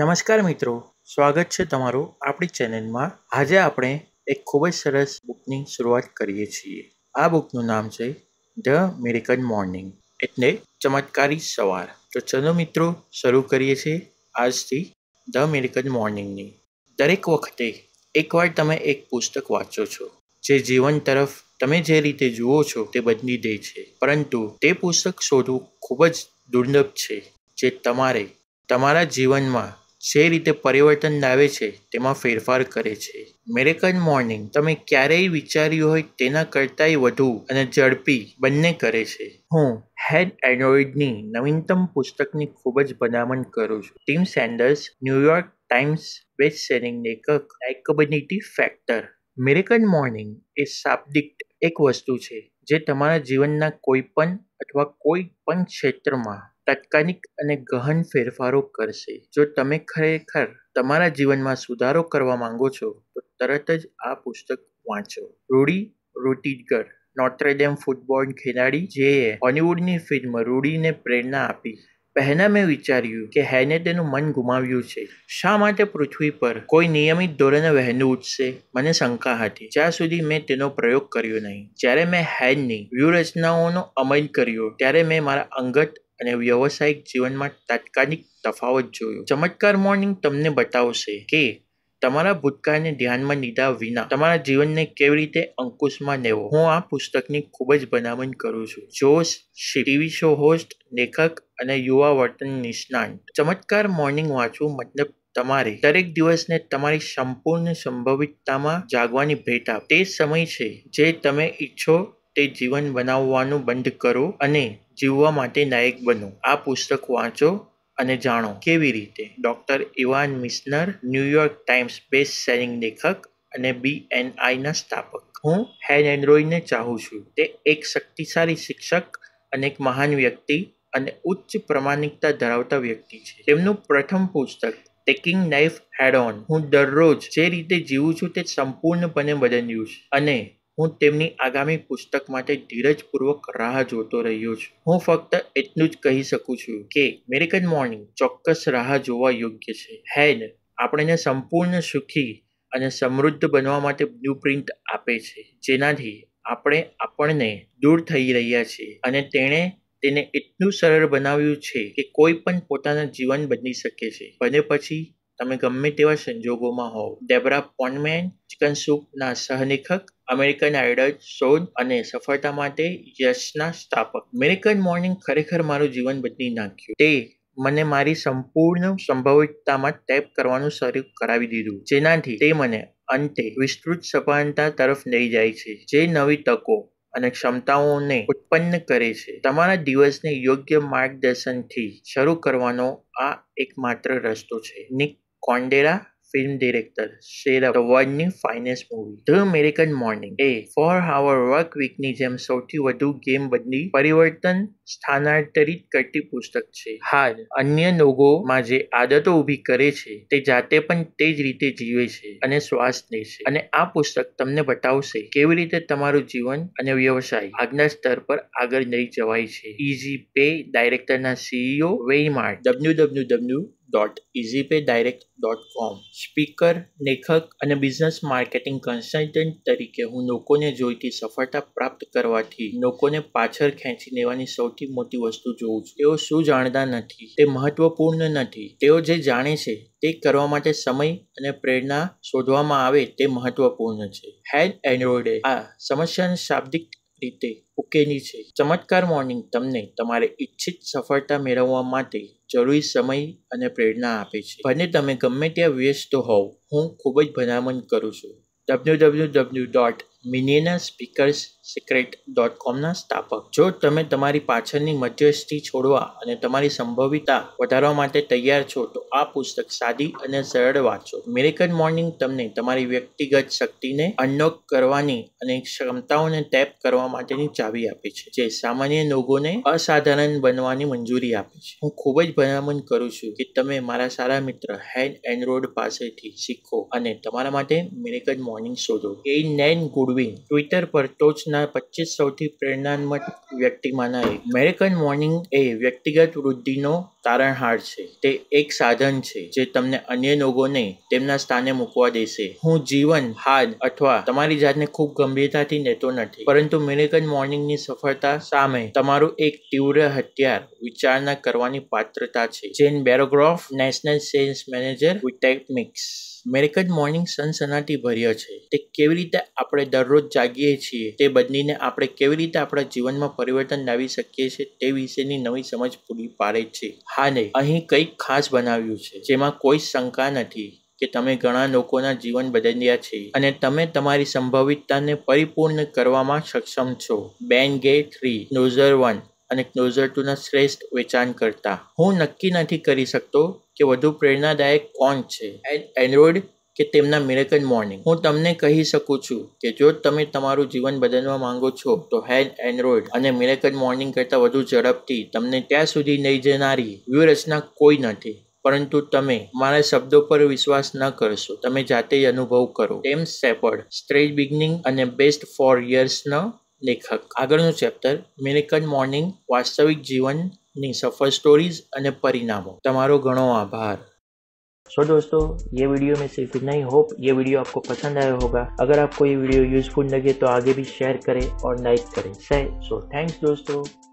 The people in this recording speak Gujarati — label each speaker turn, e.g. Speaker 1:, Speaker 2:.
Speaker 1: નમસ્કાર મિત્રો સ્વાગત છે તમારું આપણી ચેનલમાં આજે આપણે એક ખૂબ જ સરસ બુકની શરૂઆત કરીએ છીએ આ બુકનું નામ છે ધ મેરિકન મોર્નિંગ એટલે ચમત્કારી સવાર તો ચલો મિત્રો શરૂ કરીએ છીએ આજથી ધ મેરિકન મોર્નિંગની દરેક વખતે એકવાર તમે એક પુસ્તક વાંચો છો જે જીવન તરફ તમે જે રીતે જુઓ છો તે બદલી દે છે પરંતુ તે પુસ્તક શોધવું ખૂબ જ દુર્લભ છે જે તમારે તમારા જીવનમાં જે રીતે પરિવર્તન લાવે છે તેમાં ફેરફાર કરે છે અમેરિકન મોર્નિંગ તમે ક્યારેય વિચાર્યું હોય તેના કરતાંય વધુ અને ઝડપી બંને કરે છે હું હેડ એન્ડ્રોઇડની નવીનતમ પુસ્તકની ખૂબ જ ભલામણ કરું છું Tim Sanders New York Times best selling લેખક એકોબિનિટી ફેક્ટર અમેરિકન મોર્નિંગ એ શાબ્દિક એક વસ્તુ છે જે તમારા જીવનના કોઈ પણ અથવા કોઈ પણ ક્ષેત્રમાં તાત્કાલિક અને ગહન ફેરફારો કરશે જો તમે ખરેખર તમારા જીવનમાં સુધારો કરવા માંગો છો તો તરત જ આ પુસ્તક વાંચો રૂડી રૂટીગર નોટ્રેડેમ ફૂટબોલ ખેલાડી જેએ હોલિવૂડની ફિલ્મ રૂડીને પ્રેરણા આપી પહેલા મેં વિચાર્યું કે હેને તેનું મન ગુમાવ્યું છે શા માટે પૃથ્વી પર કોઈ નિયમિત ધોરણે વહેલું ઉઠશે મને શંકા હતી જ્યાં સુધી મેં તેનો પ્રયોગ કર્યો નહીં જ્યારે મેં હેનની વ્યૂહરચનાઓનો અમલ કર્યો ત્યારે મેં મારા અંગત અને વ્યવસાયિક જીવનમાં તાત્કાલિક તફાવત જોયો ચમત્કાર મોર્નિંગ તમને બતાવશે કે તમારા ભૂતકાળને ધ્યાનમાં લીધા વિના તમારા જીવનને કેવી રીતે અંકુશમાં લેવો હું આ પુસ્તકની ખૂબ જ ભલામણ કરું છું જોશ ટીવી શો હોસ્ટ લેખક અને યુવા વર્તન નિષ્ણાંત ચમત્કાર મોર્નિંગ વાંચવું મતલબ તમારે દરેક દિવસને તમારી સંપૂર્ણ સંભવિતતામાં જાગવાની ભેટ આપ તે સમય છે જે તમે ઈચ્છો તે જીવન બનાવવાનું બંધ કરો અને જીવવા માટે નાયક બનો આ પુસ્તક વાંચો અને જાણો કેવી રીતે doctor Ivan Misner New York Times best selling લેખક અને બીએનઆઈના સ્થાપક હું હેન એન્ડ્રોઈને ચાહું છું તે એક શક્તિશાળી શિક્ષક અને એક મહાન વ્યક્તિ અને ઉચ્ચ પ્રમાણિકતા ધરાવતા વ્યક્તિ છે તેમનું પ્રથમ પુસ્તક ટેકિંગ નાઇફ હેડ ઓન હું દરરોજ જે રીતે જીવું છું તે સંપૂર્ણપણે બદલ્યું છે અને હું તેમની આગામી પુસ્તક માટે ધીરજપૂર્વક રાહ જોતો રહ્યો છું હું ફક્ત એટલું જ કહી શકું છું કે મેરિકન મોર્નિંગ ચોક્કસ રાહ જોવા યોગ્ય છે હેડ આપણને સંપૂર્ણ સુખી અને સમૃદ્ધ બનવા માટે બ્લુપ્રિન્ટ આપે છે જેનાથી આપણે આપણને દૂર થઈ રહ્યા છીએ અને તેણે તેને એટલું સરળ બનાવ્યું છે કે કોઈ પણ પોતાનું જીવન બની શકે છે બને પછી તમે ગમે તેવા સંજોગોમાં હોવ ડેબરા પોન્ડમેન ચિકન સૂપના સહનિખક અમેરિકન આઇડલ શોધ અને સફળતા માટે યશના સ્થાપક અમેરિકન મોર્નિંગ ખરેખર મારું જીવન બદલી નાખ્યું તે મને મારી સંપૂર્ણ સંભવિતતામાં ટેપ કરવાનું શરૂ કરાવી દીધું જેનાથી તે મને અંતે વિસ્તૃત સભાનતા તરફ લઈ જાય છે જે નવી તકો અને ક્ષમતાઓને ઉત્પન્ન કરે છે તમારા દિવસને યોગ્ય માર્ગદર્શનથી શરૂ કરવાનો આ એકમાત્ર રસ્તો છે Nick Kondera film director share of વર્લ્ડની finest movie the American morning એ ફોર હાવર વર્ક વીકની જેમ સૌથી વધુ ગેમ બદલી પરિવર્તન સ્થાનાંતરિત કરતી પુસ્તક છે હાલ અન્ય લોકોમાં જે આદતો ઊભી કરે છે તે જાતે પણ તે જ રીતે જીવે છે અને શ્વાસ લે છે અને આ પુસ્તક તમને બતાવશે કેવી રીતે તમારું જીવન અને વ્યવસાય આજના સ્તર પર આગળ લઈ જવાય છે ઇઝી પે ડાયરેક્ટરના સીઈઓ વેઇમાર્ટ W W W dot easy pay direct dot com speaker લેખક અને બિઝનેસ માર્કેટિંગ કન્સલ્ટન્ટ તરીકે હું લોકોને જોઈતી સફળતા પ્રાપ્ત કરવાથી લોકોને પાછળ ખેંચી લેવાની સૌથી મોટી વસ્તુ જોઉં છું તેઓ શું જાણતા નથી તે મહત્વપૂર્ણ નથી તેઓ જે જાણે છે તે કરવા માટે સમય અને પ્રેરણા શોધવામાં આવે તે મહત્વપૂર્ણ છે હેડ એન્ડ્રોઇડે આ સમસ્યાને શાબ્દિક રીતે ઉકેલી છે ચમત્કાર મોર્નિંગ તમને તમારે ઈચ્છિત સફળતા મેળવવા માટે જરૂરી સમય અને પ્રેરણા આપે છે ભલે તમે ગમે ત્યાં વ્યસ્ત હોવ હું ખૂબ જ ભલામણ કરું છું ડબલ્યુ ડબલ્યુ ડબલ્યુ ડોટ મિનિના સ્પીકર્સ સિક્રેટ ડોટ કોમના સ્થાપક જો તમે તમારી પાછળની મધ્યસ્થી છોડવા અને તમારી સંભવિતા વધારવા માટે તૈયાર છો તો આ પુસ્તક સાદી અને સરળ વાંચો મિરેકલ મોર્નિંગ તમને તમારી વ્યક્તિગત શક્તિને અનલોક કરવાની અને ક્ષમતાઓને ટેપ કરવા માટેની ચાવી આપે છે જે સામાન્ય લોકોને અસાધારણ બનવાની મંજૂરી આપે છે હું ખૂબ જ ભલામણ કરું છું કે તમે મારા સારા મિત્ર હેડ એન્ડ રોડ પાસેથી શીખો અને તમારા માટે મિરેકલ મોર્નિંગ શોધો એ નેન ગુડવિન ટ્વિટર પર ટોચના દેશના પચીસ સૌથી પ્રેરણાત્મક વ્યક્તિમાંના એક અમેરિકન મોર્નિંગ એ વ્યક્તિગત વૃદ્ધિનો તારણહાર છે તે એક સાધન છે જે તમને અન્ય લોકોને તેમના સ્થાને મૂકવા દેશે હું જીવન હાલ અથવા તમારી જાતને ખૂબ ગંભીરતાથી લેતો નથી પરંતુ અમેરિકન મોર્નિંગની સફળતા સામે તમારું એક તીવ્ર હથિયાર વિચારણા કરવાની પાત્રતા છે જેન બેરોગ્રોફ નેશનલ સેલ્સ મેનેજર વિટેક મિક્સ અમેરિકન મોર્નિંગ સનસનાટી ભર્યો છે તે કેવી રીતે આપણે દરરોજ જાગીએ છીએ તે બદલીને આપણે કેવી રીતે આપણા જીવનમાં પરિવર્તન લાવી શકીએ છીએ તે વિશેની નવી સમજ પૂરી પાડે છે હા નહીં અહીં કંઈક ખાસ બનાવ્યું છે જેમાં કોઈ શંકા નથી કે તમે ઘણા લોકોના જીવન બદલ્યા છે અને તમે તમારી સંભવિતતાને પરિપૂર્ણ કરવામાં સક્ષમ છો બેન ગેટ થ્રી નોઝર વન અને ક્લોઝર ટુના શ્રેષ્ઠ વેચાણ વેચાણકર્તા હું નક્કી નથી કરી શકતો કે વધુ પ્રેરણાદાયક કોણ છે એન્ડ એન્ડ્રોઇડ કે તેમના મિરેકલ મોર્નિંગ હું તમને કહી શકું છું કે જો તમે તમારું જીવન બદલવા માંગો છો તો હેન એન્ડ્રોઇડ અને મિરેકલ મોર્નિંગ કરતાં વધુ ઝડપથી તમને ત્યાં સુધી નહીં જનારી વ્યૂહરચના કોઈ નથી પરંતુ તમે મારા શબ્દો પર વિશ્વાસ ન કરશો તમે જાતે અનુભવ કરો ટેમ સેપર્ડ સ્ટ્રેટ બિગનિંગ અને બેસ્ટ ફોર યર્સના લેખક આગળનું ચેપ્ટર મિરેકલ મોર્નિંગ વાસ્તવિક જીવનની સફળ સ્ટોરીज અને પરિણામો તમારો ઘણો आभार सो so, दोस्तों ये वीडियो में सिर्फ इतना ही होप ये वीडियो आपको पसंद आया होगा अगर आपको ये वीडियो यूजफुल लगे तो आगे भी शेयर करें और लाइक करें सो थैंक्स दोस्तों